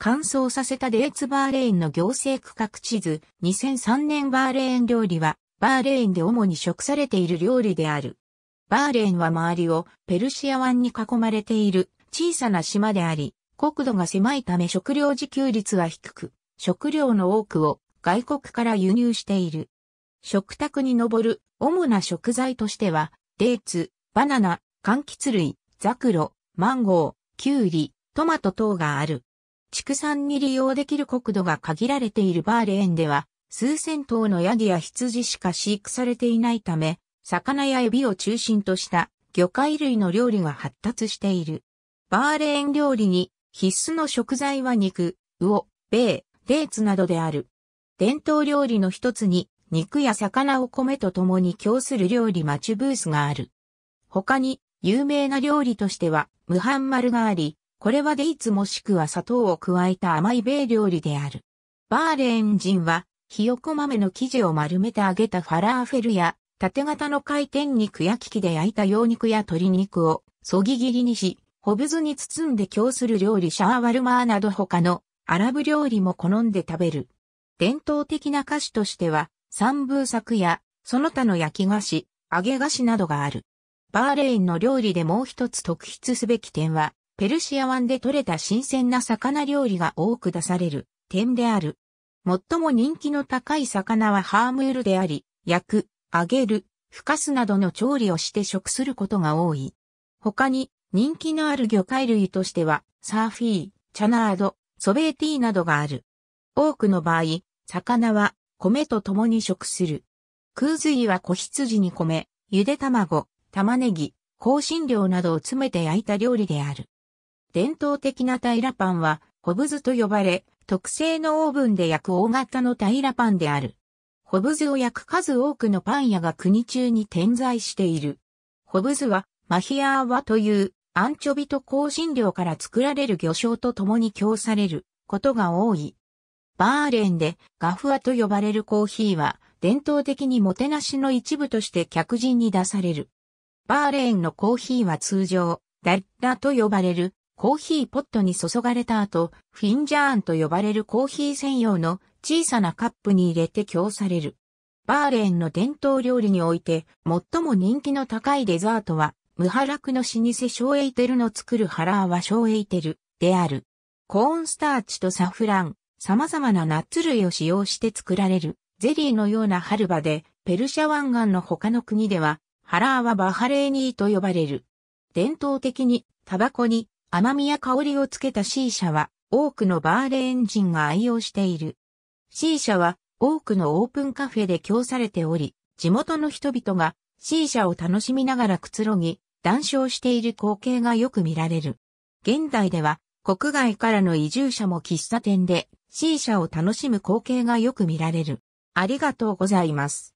乾燥させたデーツバーレーンの行政区画地図、2003年バーレーン料理は、バーレーンで主に食されている料理である。バーレーンは周りをペルシア湾に囲まれている小さな島であり、国土が狭いため食料自給率は低く、食料の多くを外国から輸入している。食卓に上る主な食材としては、デーツ、バナナ、柑橘類、ザクロ、マンゴー、キュウリ、トマト等がある。畜産に利用できる国土が限られているバーレーンでは、数千頭のヤギや羊しか飼育されていないため、魚やエビを中心とした魚介類の料理が発達している。バーレーン料理に必須の食材は肉、魚、米、レーツなどである。伝統料理の一つに肉や魚を米と共に供する料理マチュブースがある。他に有名な料理としてはムハンマルがあり、これはデイツもしくは砂糖を加えた甘い米料理である。バーレーン人は、ひよこ豆の生地を丸めて揚げたファラーフェルや、縦型の回転肉や機器で焼いた羊肉や鶏肉を、そぎ切りにし、ホブズに包んで供する料理シャーワルマーなど他のアラブ料理も好んで食べる。伝統的な菓子としては、三分作や、その他の焼き菓子、揚げ菓子などがある。バーレーンの料理でもう一つ特筆すべき点は、ペルシア湾で採れた新鮮な魚料理が多く出される点である。最も人気の高い魚はハームールであり、焼く、揚げる、ふかすなどの調理をして食することが多い。他に人気のある魚介類としては、サーフィー、チャナード、ソベーティーなどがある。多くの場合、魚は米と共に食する。空水は子羊に米、ゆで卵、玉ねぎ、香辛料などを詰めて焼いた料理である。伝統的な平パンは、ホブズと呼ばれ、特製のオーブンで焼く大型の平パンである。ホブズを焼く数多くのパン屋が国中に点在している。ホブズは、マヒアーワというアンチョビと香辛料から作られる魚醤と共に供されることが多い。バーレーンでガフアと呼ばれるコーヒーは伝統的にもてなしの一部として客人に出される。バーレーンのコーヒーは通常、ダッラと呼ばれるコーヒーポットに注がれた後、フィンジャーンと呼ばれるコーヒー専用の小さなカップに入れて供される。バーレーンの伝統料理において最も人気の高いデザートは、無ハラクの老舗ショーエイテルの作るハラーはショーエイテルである。コーンスターチとサフラン、様々なナッツ類を使用して作られるゼリーのような春場で、ペルシャ湾岸の他の国では、ハラーはバハレーニーと呼ばれる。伝統的にタバコに甘みや香りをつけた C 社は多くのバーレーン人が愛用している。C 社は多くのオープンカフェで供されており、地元の人々が C 社を楽しみながらくつろぎ、談笑している光景がよく見られる。現代では国外からの移住者も喫茶店で C 社を楽しむ光景がよく見られる。ありがとうございます。